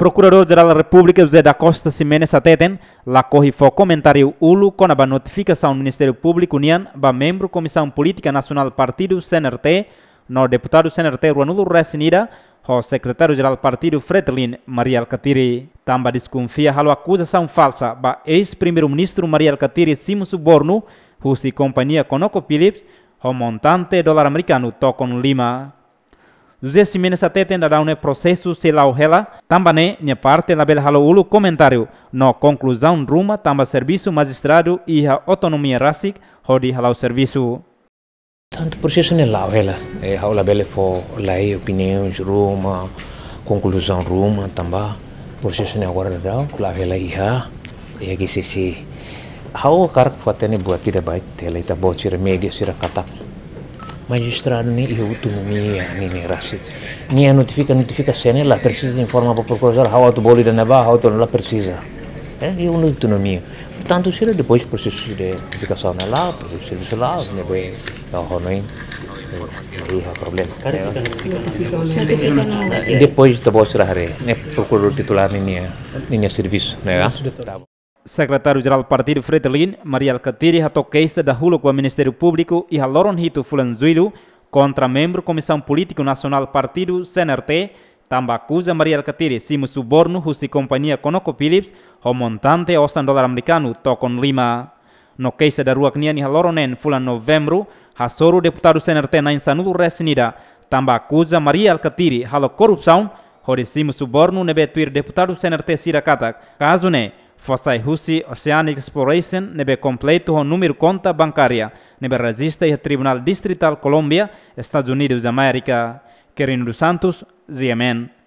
Procurador-Geral da República José da Costa Simenes Ateten, lá corrifou comentário ULO com a notificação do Ministério Público União ba membro Comissão Política Nacional Partido CNRT, no deputado CNRT Ruanulo Resinida, o secretário-geral do partido Fretlin Maria Alcatiri. Tamba desconfia a acusação falsa ba ex-primeiro-ministro Maria Alcatiri Simo Suborno, cuja companhia Conoco Phillips, o montante dólar americano em Lima. Jose Simenes até tenda daune processo sela ohela tamba ne minha parte label halo ulu comentário no eh, conclusão ruma tamba serviço magistrado e a autonomia rasik hodi halo serviço tanto processo o la ohela e hau label fo lá opinião ruma conclusão ruma tamba processo ne agora lá la ohela iha e que se se hau boa fatene buatira bait tela boa bocira media sira katak nem eu autonomia mia ni ni rasi ni notifica notificazione la precisa informa per procuratore how auto bolli da neva how não la precisa eu eh, não autonomia portanto c'era depois processo de notificação lá processo de lá não poi no no aí eh, não há problema depois da bolsa da rare né procurador titular nem nem serviço né Sekretaris geral do Partido, Fretelin, Maria Alcatiri, atau queixa dahulu Hulu com o Ministério Público e Haloron Hito Fulanzuilu contra membro Comissão Político Nacional Partido, CNRT, tamba acusa Mariel Catiri simu suborno husi companhia ConocoPhillips o montante osan dólar americano tokon lima. No kaisa da nian Kniani Haloronen, fulan novembro, Hasoro deputado CNRT na insanulu resnida, tamba acusa Mariel Catiri halo horis Horisimu suborno nebe tuir deputado CNRT Sirakatak, kazune, Fossai Husi, Oceanic Exploration nebe completo o número conta bancária nebe registra e Tribunal Distrital Colômbia, Estados Unidos da América. Querendo dos Santos, ZMN.